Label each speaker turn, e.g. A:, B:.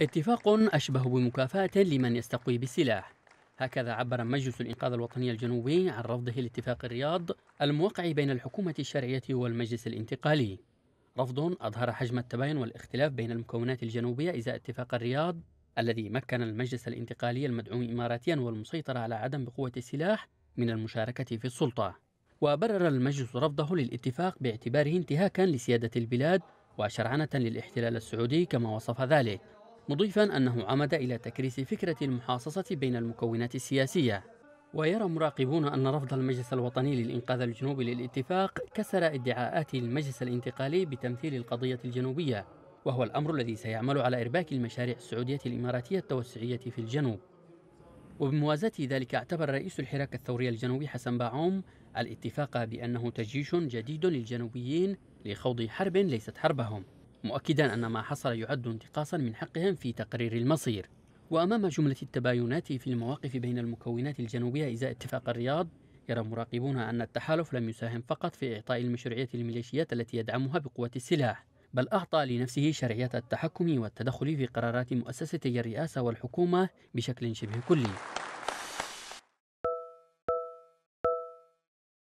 A: اتفاق أشبه بمكافأة لمن يستقوي بالسلاح هكذا عبر مجلس الإنقاذ الوطني الجنوبي عن رفضه لاتفاق الرياض الموقع بين الحكومة الشرعية والمجلس الانتقالي رفض أظهر حجم التباين والاختلاف بين المكونات الجنوبية إزاء اتفاق الرياض الذي مكن المجلس الانتقالي المدعوم إماراتيا والمسيطر على عدم بقوة السلاح من المشاركة في السلطة وبرر المجلس رفضه للاتفاق باعتباره انتهاكا لسيادة البلاد وشرعنة للاحتلال السعودي كما وصف ذلك مضيفا أنه عمد إلى تكريس فكرة المحاصصة بين المكونات السياسية ويرى مراقبون أن رفض المجلس الوطني للإنقاذ الجنوبي للاتفاق كسر ادعاءات المجلس الانتقالي بتمثيل القضية الجنوبية وهو الأمر الذي سيعمل على إرباك المشاريع السعودية الإماراتية التوسعية في الجنوب وبموازاة ذلك اعتبر رئيس الحراك الثوري الجنوبي حسن باعوم الاتفاق بأنه تجيش جديد للجنوبيين لخوض حرب ليست حربهم مؤكدا أن ما حصل يعد انتقاصا من حقهم في تقرير المصير وأمام جملة التباينات في المواقف بين المكونات الجنوبية إزاء اتفاق الرياض يرى مراقبون أن التحالف لم يساهم فقط في إعطاء المشروعية للميليشيات التي يدعمها بقوة السلاح بل أعطى لنفسه شرعية التحكم والتدخل في قرارات مؤسستي الرئاسة والحكومة بشكل شبه كلي